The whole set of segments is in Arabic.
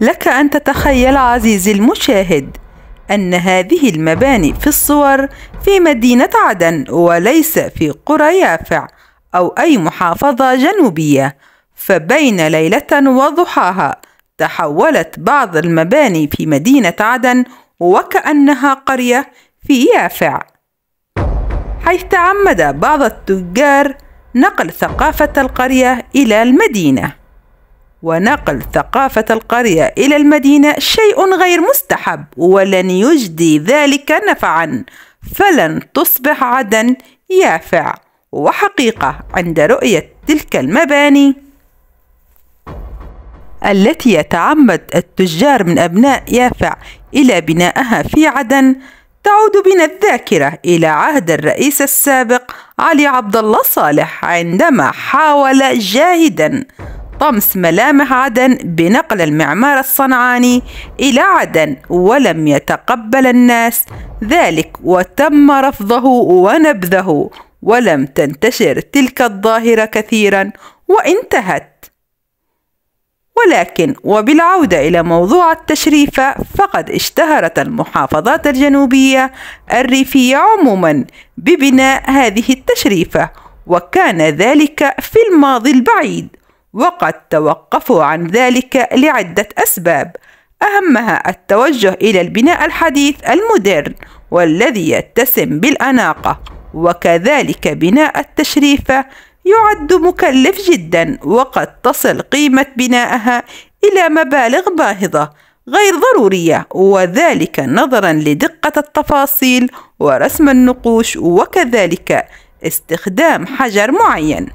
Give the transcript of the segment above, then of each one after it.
لك أن تتخيل عزيزي المشاهد أن هذه المباني في الصور في مدينة عدن وليس في قرى يافع أو أي محافظة جنوبية فبين ليلة وضحاها تحولت بعض المباني في مدينة عدن وكأنها قرية في يافع حيث تعمد بعض التجار نقل ثقافة القرية إلى المدينة ونقل ثقافة القرية إلى المدينة شيء غير مستحب ولن يجدي ذلك نفعا فلن تصبح عدن يافع وحقيقة عند رؤية تلك المباني التي يتعمد التجار من أبناء يافع إلى بنائها في عدن تعود بنا الذاكرة إلى عهد الرئيس السابق علي عبد الله صالح عندما حاول جاهدا طمس ملامح عدن بنقل المعمار الصنعاني إلى عدن ولم يتقبل الناس ذلك وتم رفضه ونبذه ولم تنتشر تلك الظاهرة كثيرا وانتهت ولكن وبالعودة إلى موضوع التشريف فقد اشتهرت المحافظات الجنوبية الريفية عموما ببناء هذه التشريفة وكان ذلك في الماضي البعيد وقد توقفوا عن ذلك لعدة أسباب أهمها التوجه إلى البناء الحديث المدرن والذي يتسم بالأناقة وكذلك بناء التشريفة يعد مكلف جدا وقد تصل قيمة بنائها إلى مبالغ باهظة غير ضرورية وذلك نظرا لدقة التفاصيل ورسم النقوش وكذلك استخدام حجر معين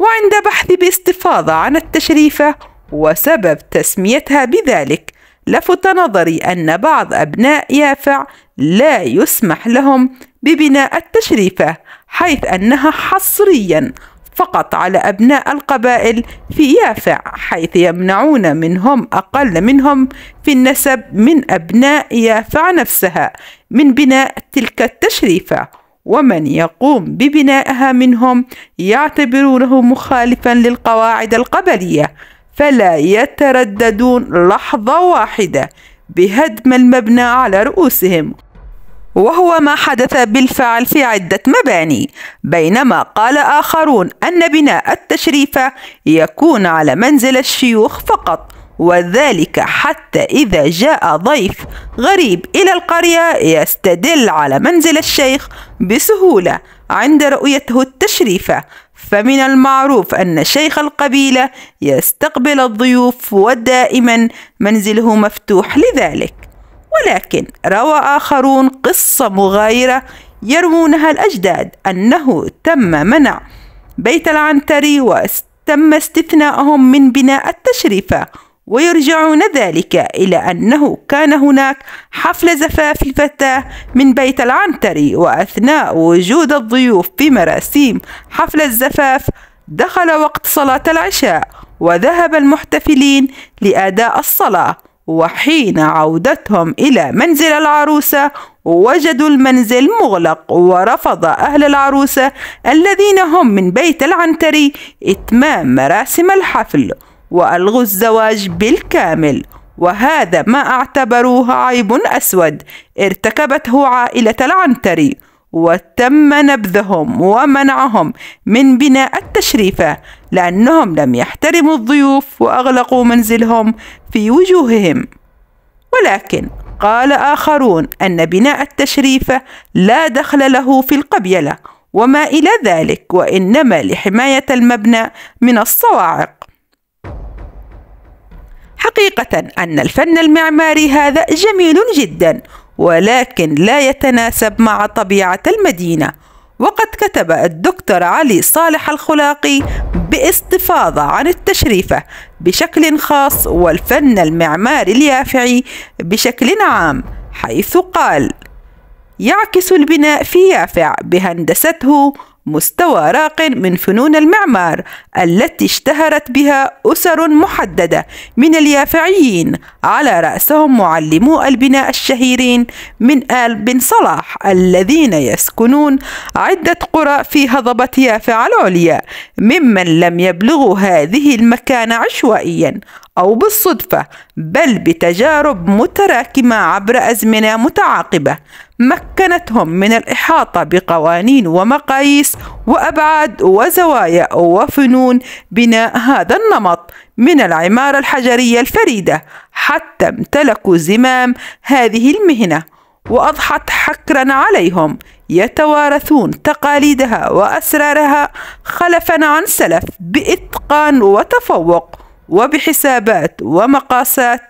وعند بحث باستفاضة عن التشريفة وسبب تسميتها بذلك لفت نظري أن بعض أبناء يافع لا يسمح لهم ببناء التشريفة حيث أنها حصريا فقط على أبناء القبائل في يافع حيث يمنعون منهم أقل منهم في النسب من أبناء يافع نفسها من بناء تلك التشريفة ومن يقوم ببنائها منهم يعتبرونه مخالفا للقواعد القبليه فلا يترددون لحظه واحده بهدم المبنى على رؤوسهم وهو ما حدث بالفعل في عدة مباني بينما قال آخرون أن بناء التشريفة يكون على منزل الشيوخ فقط وذلك حتى إذا جاء ضيف غريب إلى القرية يستدل على منزل الشيخ بسهولة عند رؤيته التشريفة فمن المعروف أن شيخ القبيلة يستقبل الضيوف ودائما منزله مفتوح لذلك ولكن روى آخرون قصة مغايرة يروونها الأجداد أنه تم منع بيت العنتري وتم استثناءهم من بناء التشريفة ويرجعون ذلك إلى أنه كان هناك حفل زفاف الفتاة من بيت العنتري وأثناء وجود الضيوف في مراسيم حفل الزفاف دخل وقت صلاة العشاء وذهب المحتفلين لأداء الصلاة وحين عودتهم إلى منزل العروسة وجدوا المنزل مغلق ورفض أهل العروسة الذين هم من بيت العنتري إتمام مراسم الحفل وألغوا الزواج بالكامل وهذا ما اعتبروه عيب أسود ارتكبته عائلة العنتري وتم نبذهم ومنعهم من بناء التشريفة لأنهم لم يحترموا الضيوف وأغلقوا منزلهم في وجوههم ولكن قال آخرون أن بناء التشريفة لا دخل له في القبيلة وما إلى ذلك وإنما لحماية المبنى من الصواعق حقيقة أن الفن المعماري هذا جميل جدا ولكن لا يتناسب مع طبيعة المدينة وقد كتب الدكتور علي صالح الخلاقي باستفاضة عن التشريفة بشكل خاص والفن المعماري اليافعي بشكل عام حيث قال يعكس البناء في يافع بهندسته مستوى راق من فنون المعمار التي اشتهرت بها أسر محددة من اليافعيين على رأسهم معلمو البناء الشهيرين من آل بن صلاح الذين يسكنون عدة قرى في هضبة يافع العليا ممن لم يبلغوا هذه المكانة عشوائيا أو بالصدفة بل بتجارب متراكمة عبر أزمنة متعاقبة مكنتهم من الإحاطة بقوانين ومقاييس وأبعاد وزوايا وفنون بناء هذا النمط من العمارة الحجرية الفريدة حتى امتلكوا زمام هذه المهنة وأضحت حكرا عليهم يتوارثون تقاليدها وأسرارها خلفا عن سلف بإتقان وتفوق وبحسابات ومقاسات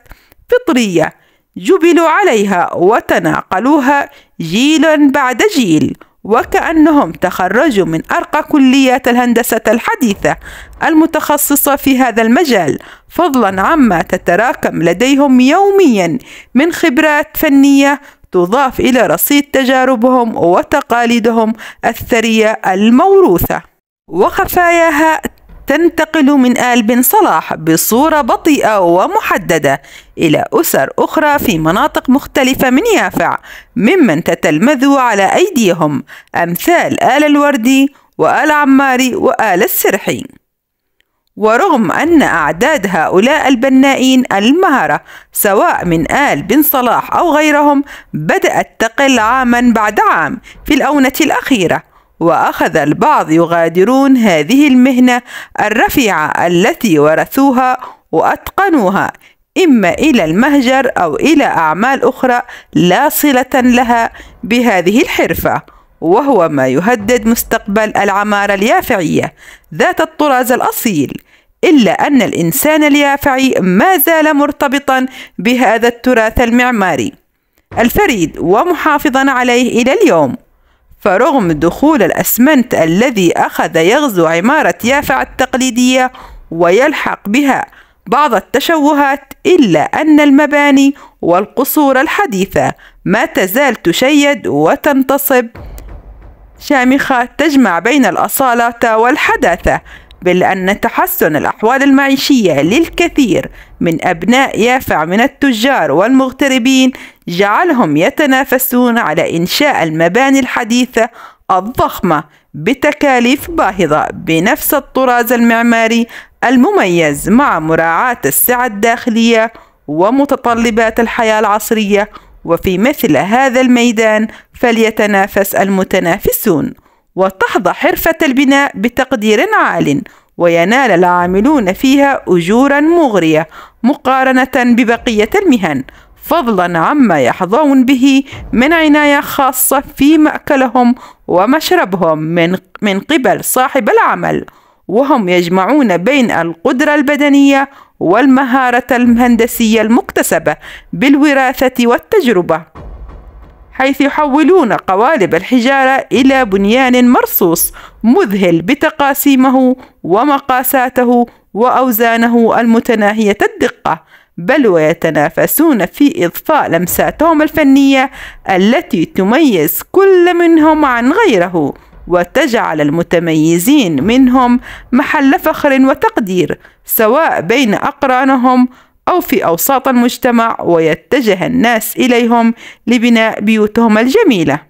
فطرية جبلوا عليها وتناقلوها جيلا بعد جيل وكأنهم تخرجوا من أرقى كليات الهندسة الحديثة المتخصصة في هذا المجال فضلا عما تتراكم لديهم يوميا من خبرات فنية تضاف إلى رصيد تجاربهم وتقاليدهم الثرية الموروثة وخفاياها تنتقل من آل بن صلاح بصورة بطيئة ومحددة إلى أسر أخرى في مناطق مختلفة من يافع ممن تتلمذ على أيديهم أمثال آل الوردي وآل عماري وآل السرحي ورغم أن أعداد هؤلاء البنائين المهرة سواء من آل بن صلاح أو غيرهم بدأت تقل عاما بعد عام في الأونة الأخيرة واخذ البعض يغادرون هذه المهنه الرفيعه التي ورثوها واتقنوها اما الى المهجر او الى اعمال اخرى لا صله لها بهذه الحرفه وهو ما يهدد مستقبل العماره اليافعيه ذات الطراز الاصيل إلا أن الإنسان اليافعي ما زال مرتبطا بهذا التراث المعماري الفريد ومحافظا عليه إلى اليوم فرغم دخول الأسمنت الذي أخذ يغزو عمارة يافع التقليدية ويلحق بها بعض التشوهات إلا أن المباني والقصور الحديثة ما تزال تشيد وتنتصب شامخة تجمع بين الأصالة والحداثة بأن تحسن الأحوال المعيشية للكثير من أبناء يافع من التجار والمغتربين جعلهم يتنافسون على إنشاء المباني الحديثة الضخمة بتكاليف باهظة بنفس الطراز المعماري المميز مع مراعاة السعة الداخلية ومتطلبات الحياة العصرية وفي مثل هذا الميدان فليتنافس المتنافسون وتحظى حرفة البناء بتقدير عال وينال العاملون فيها أجورا مغرية مقارنة ببقية المهن فضلا عما يحظون به من عناية خاصة في مأكلهم ومشربهم من, من قبل صاحب العمل وهم يجمعون بين القدرة البدنية والمهارة الهندسية المكتسبة بالوراثة والتجربة حيث يحولون قوالب الحجارة إلى بنيان مرصوص مذهل بتقاسيمه ومقاساته وأوزانه المتناهية الدقة بل ويتنافسون في إضفاء لمساتهم الفنية التي تميز كل منهم عن غيره وتجعل المتميزين منهم محل فخر وتقدير سواء بين أقرانهم أو في أوساط المجتمع ويتجه الناس إليهم لبناء بيوتهم الجميلة